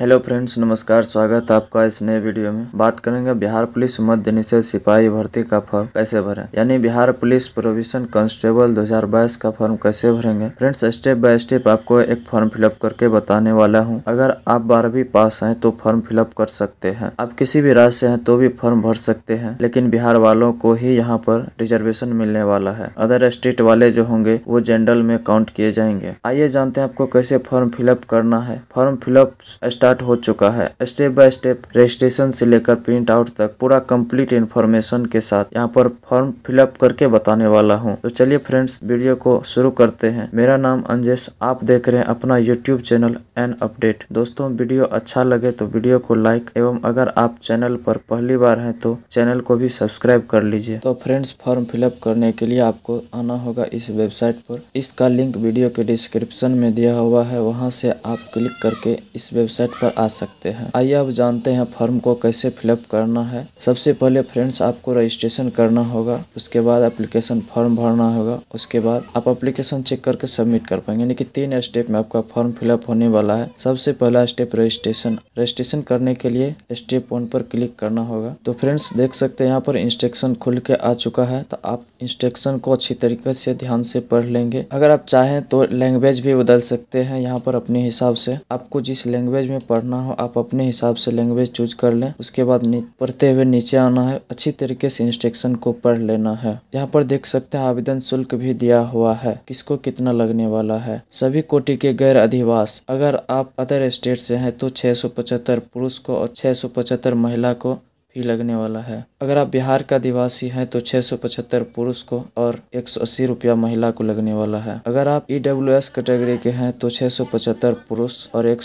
hello friends नमस्कार स्वागत है आपका इस नए वीडियो में बात करेंगे बिहार पुलिस मध्य निषेध सिपाही भर्ती का फॉर्म कैसे भरें यानी बिहार पुलिस प्रोविजन कांस्टेबल 2022 का फॉर्म कैसे भरेंगे फ्रेंड्स स्टेप बाय स्टेप आपको एक फॉर्म फिलअप करके बताने वाला हूं अगर आप बारहवीं पास हैं तो फॉर्म फिलअप कर सकते हैं आप किसी भी राज्य से हैं तो भी फॉर्म भर सकते हैं लेकिन बिहार वालों को ही यहाँ पर रिजर्वेशन मिलने वाला है अदर स्टेट वाले जो होंगे वो जनरल में काउंट किए जाएंगे आइए जानते हैं आपको कैसे फॉर्म फिलअप करना है फॉर्म फिलअप स्टार्ट हो चुका है स्टेप बाय स्टेप रजिस्ट्रेशन से लेकर प्रिंट आउट तक पूरा कंप्लीट इन्फॉर्मेशन के साथ यहाँ पर फॉर्म फिलअप करके बताने वाला हूँ तो चलिए फ्रेंड्स वीडियो को शुरू करते हैं मेरा नाम अंजेश आप देख रहे हैं अपना यूट्यूब चैनल एन अपडेट दोस्तों वीडियो अच्छा लगे तो वीडियो को लाइक एवं अगर आप चैनल पर पहली बार है तो चैनल को भी सब्सक्राइब कर लीजिए तो फ्रेंड्स फॉर्म फिलअप करने के लिए आपको आना होगा इस वेबसाइट पर इसका लिंक वीडियो के डिस्क्रिप्शन में दिया हुआ है वहाँ से आप क्लिक करके इस वेबसाइट पर आ सकते हैं आइए आप जानते हैं फॉर्म को कैसे फिलअप करना है सबसे पहले फ्रेंड्स आपको रजिस्ट्रेशन करना होगा उसके बाद अप्लीकेशन फॉर्म भरना होगा उसके बाद आप अप्लीकेशन चेक करके सबमिट कर पाएंगे यानी कि तीन स्टेप में आपका फॉर्म फिलअप होने वाला है सबसे पहला स्टेप रजिस्ट्रेशन रजिस्ट्रेशन करने के लिए स्टेप वन पर क्लिक करना होगा तो फ्रेंड्स देख सकते हैं यहाँ पर इंस्ट्रक्शन खुल के आ चुका है तो आप इंस्ट्रक्शन को अच्छी तरीके से ध्यान से पढ़ लेंगे अगर आप चाहें तो लैंग्वेज भी बदल सकते हैं यहाँ पर अपने हिसाब से आपको जिस लैंग्वेज में पढ़ना हो आप अपने हिसाब से लैंग्वेज चूज कर लें उसके बाद पढ़ते हुए नीचे आना है अच्छी तरीके से इंस्ट्रक्शन को पढ़ लेना है यहाँ पर देख सकते हैं आवेदन शुल्क भी दिया हुआ है किसको कितना लगने वाला है सभी कोटि के गैर अधिवास अगर आप अदर स्टेट से हैं तो छः पुरुष को और छः महिला को फी लगने वाला है अगर आप बिहार का निवासी हैं तो छह पुरुष को और एक रुपया महिला को लगने वाला है अगर आप ई e कैटेगरी के हैं तो छह पुरुष और एक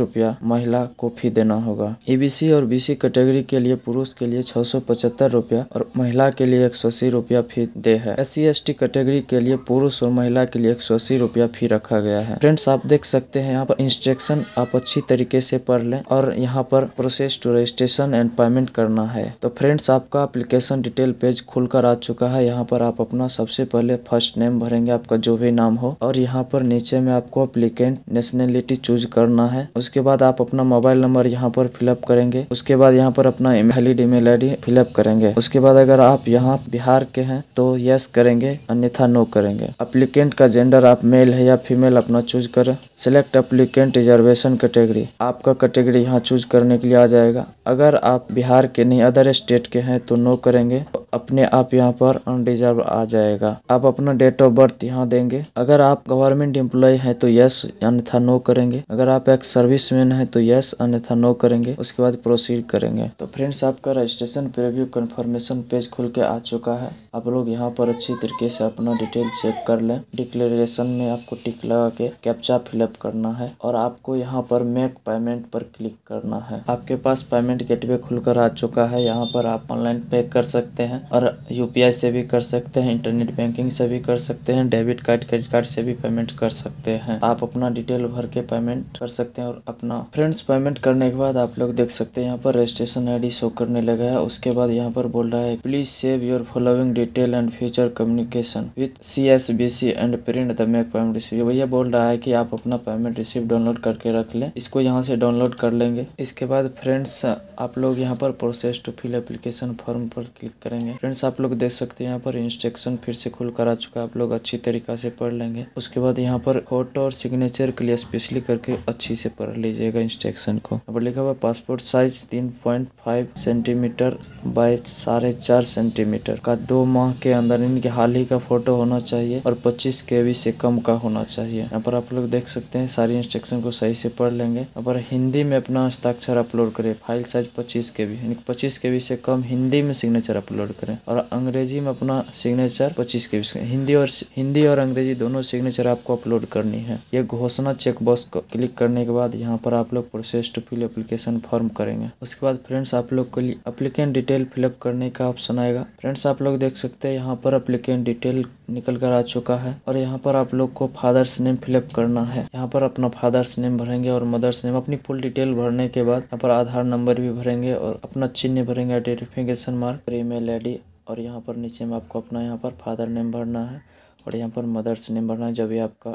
रुपया महिला को फी देना होगा ईबीसी और बीसी कैटेगरी के लिए पुरुष के लिए छह रुपया और महिला के लिए एक रुपया फी दे है एस सी कैटेगरी के लिए पुरुष और महिला के लिए एक सौ रुपया फी रखा गया है फ्रेंड्स आप देख सकते हैं यहाँ पर इंस्ट्रक्शन आप अच्छी तरीके से पढ़ लें और यहाँ पर process to registration and payment करना है तो फ्रेंड्स आपका एप्लीकेशन डिटेल पेज खुलकर आ चुका है यहाँ पर आप अपना सबसे पहले फर्स्ट नेम भरेंगे आपका जो भी नाम हो और यहाँ पर नीचे में आपको अप्लीकेंट नेशनलिटी चूज करना है उसके बाद आप अपना मोबाइल नंबर यहाँ पर फिलअप करेंगे उसके बाद यहाँ पर अपना valid email I D fill up करेंगे उसके बाद अगर आप यहाँ बिहार के हैं तो यस करेंगे अन्यथा नो करेंगे अप्लीकेंट का जेंडर आप मेल है या फीमेल अपना चूज करें सिलेक्ट अप्लीकेंट रिजर्वेशन कैटेगरी आपका कैटेगरी यहाँ चूज करने के लिए आ जाएगा अगर आप बिहार के नहीं अदर स्टेट के हैं तो नो करेंगे तो अपने आप यहाँ पर अनडिजर्व आ जाएगा आप अपना डेट ऑफ बर्थ यहाँ देंगे अगर आप गवर्नमेंट एम्प्लॉय है तो यस अन्यथा नो करेंगे अगर आप एक सर्विस मैन है तो यस अन्यथा नो करेंगे उसके बाद प्रोसीड करेंगे तो फ्रेंड्स आपका रजिस्ट्रेशन प्रिव्यू कन्फर्मेशन पेज खुल के आ चुका है आप लोग यहाँ पर अच्छी तरीके से अपना डिटेल चेक कर लें डिक्लेरेशन में आपको टिक लगा के कैप्चा फिलअप करना है और आपको यहाँ पर मेक पेमेंट पर क्लिक करना है आपके पास पेमेंट गेटवे खुलकर आ चुका है यहाँ पर आप ऑनलाइन पे कर सकते हैं और यूपीआई से भी कर सकते हैं इंटरनेट बैंकिंग से भी कर सकते हैं डेबिट कार्ड क्रेडिट कार्ड से भी पेमेंट कर सकते हैं आप अपना डिटेल भर के पेमेंट कर सकते हैं और अपना फ्रेंड्स पेमेंट करने के बाद आप लोग देख सकते हैं यहाँ पर रजिस्ट्रेशन आई शो करने लगा है उसके बाद यहाँ पर बोल रहा है please save your following detail and future communication with C S B C and print the make payment receive भैया बोल रहा है कि आप अपना पेमेंट रिसीव डाउनलोड करके रख लें इसको यहाँ से डाउनलोड कर लेंगे इसके बाद फ्रेंड्स आप लोग यहाँ पर process to fill application registration form पर क्लिक करेंगे फ्रेंड्स आप लोग देख सकते हैं यहाँ पर इंस्ट्रक्शन फिर से खुल कर आ चुका है आप लोग अच्छी तरीका से पढ़ लेंगे उसके बाद यहाँ पर फोटो और सिग्नेचर के लिए स्पेशली करके अच्छी से पढ़ लीजिएगा इंस्ट्रक्शन को यहाँ पर लिखा हुआ पासपोर्ट साइज तीन पॉइंट फाइव सेंटीमीटर बाय साढ़े चार सेंटीमीटर का दो माह के अंदर इनके हाल ही का फोटो होना चाहिए और पच्चीस के से कम का होना चाहिए यहाँ पर आप लोग देख सकते हैं सारी इंस्ट्रक्शन को सही से पढ़ लेंगे यहाँ पर हिंदी में अपना हस्ताक्षर अपलोड करें फाइल साइज पच्चीस के बी पच्चीस के बी से कम हिंदी में सिग्नेचर अपलोड करें और अंग्रेजी में अपना सिग्नेचर पच्चीस के बीच हिंदी और हिंदी और अंग्रेजी दोनों सिग्नेचर आपको अपलोड करनी है ये घोषणा चेकबॉक्स को क्लिक करने के बाद यहाँ पर आप लोग process to fill application form करेंगे उसके बाद फ्रेंड्स आप लोग के लिए अप्लीकेंट डिटेल फिलअप करने का ऑप्शन आएगा फ्रेंड्स आप लोग देख सकते हैं यहाँ पर अप्लीकेंट डिटेल निकल कर आ चुका है और यहाँ पर आप लोग को फादर्स नेम फिलअप करना है यहाँ पर अपना फादर्स नेम भरेंगे और मदर्स नेम अपनी फुल डिटेल भरने के बाद यहाँ पर आधार नंबर भी भरेंगे और अपना चिन्ह भरेंगे इन्वेस्टिगेशन मार्क प्रीमेल लेडी और यहाँ पर नीचे में आपको अपना यहाँ पर फादर नेम भरना है और यहाँ पर मदर्स नेम भरना है जो भी आपका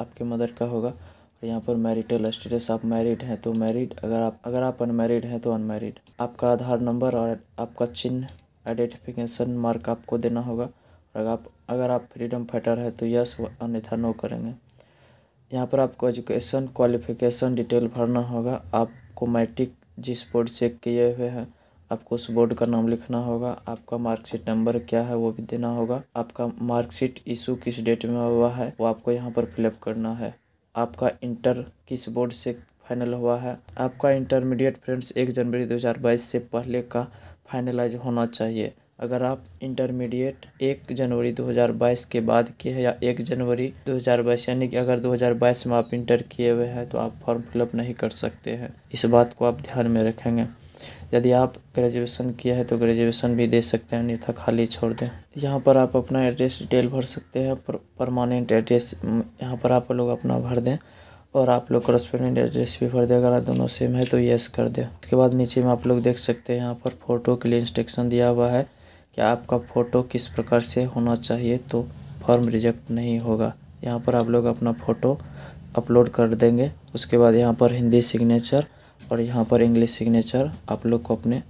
आपके मदर का होगा और यहाँ पर मैरिटल स्टेटस आप मैरिड हैं तो मैरिड अगर आप अगर आप अनमैरिड हैं तो अनमैरिड आपका आधार नंबर और आपका चिन्ह आइडेंटिफिकेशन मार्क आपको देना होगा और अगर आप अगर आप फ्रीडम फाइटर है तो यस अन्यथा नो करेंगे यहाँ पर आपको एजुकेशन क्वालिफिकेशन डिटेल भरना होगा आपको मैट्रिक जिस बोर्ड चेक किए हुए हैं आपको उस बोर्ड का नाम लिखना होगा आपका मार्कशीट नंबर क्या है वो भी देना होगा आपका मार्कशीट इशू किस डेट में हुआ है वो आपको यहाँ पर फिलअप करना है आपका इंटर किस बोर्ड से फाइनल हुआ है आपका इंटरमीडिएट फ्रेंड्स एक जनवरी 2022 से पहले का फाइनलाइज होना चाहिए अगर आप इंटरमीडिएट एक जनवरी 2022 के बाद के हैं या एक जनवरी 2022 यानी कि अगर 2022 में आप इंटर किए हुए हैं तो आप फॉर्म फिलअप नहीं कर सकते हैं इस बात को आप ध्यान में रखेंगे यदि आप ग्रेजुएशन किया है तो ग्रेजुएशन भी दे सकते हैं अन्यथा खाली छोड़ दें यहाँ पर आप अपना एड्रेस डिटेल भर सकते हैं परमानेंट एड्रेस यहाँ पर आप लोग अपना भर दें और आप लोग करस्पेंडेंट एड्रेस भी भर दें अगर आप दोनों सेम है तो येस कर दें उसके बाद नीचे में आप लोग देख सकते हैं यहाँ पर फ़ोटो के लिए इंस्ट्रक्शन दिया हुआ है कि आपका फ़ोटो किस प्रकार से होना चाहिए तो फॉर्म रिजेक्ट नहीं होगा यहाँ पर आप लोग अपना फ़ोटो अपलोड कर देंगे उसके बाद यहाँ पर हिंदी सिग्नेचर और यहाँ पर इंग्लिश सिग्नेचर आप लोग को अपने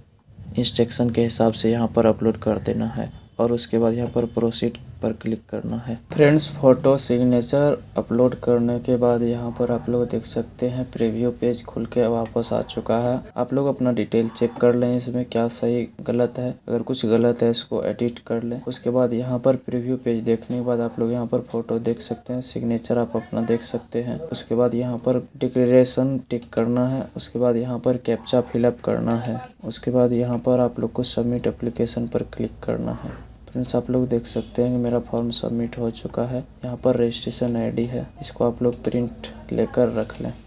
इंस्ट्रक्शन के हिसाब से यहाँ पर अपलोड कर देना है और उसके बाद यहाँ पर प्रोसीड पर क्लिक करना है फ्रेंड्स फोटो सिग्नेचर अपलोड करने के बाद यहाँ पर आप लोग देख सकते हैं प्रीव्यू पेज खुल के वापस आ चुका है आप लोग अपना डिटेल चेक कर लें इसमें क्या सही गलत है अगर कुछ गलत है इसको एडिट कर लें उसके बाद यहाँ पर प्रीव्यू पेज देखने के बाद आप लोग यहाँ पर फोटो देख सकते हैं सिग्नेचर आप अपना देख सकते हैं उसके बाद यहाँ पर डिक्लेरेशन टिक करना है उसके बाद यहाँ पर कैप्चा फिलअप करना है उसके बाद यहाँ पर आप लोग को सबमिट अप्लीकेशन पर क्लिक करना है फ्रेंड्स आप लोग देख सकते हैं कि मेरा फॉर्म सबमिट हो चुका है यहाँ पर रजिस्ट्रेशन आईडी है इसको आप लोग प्रिंट लेकर रख लें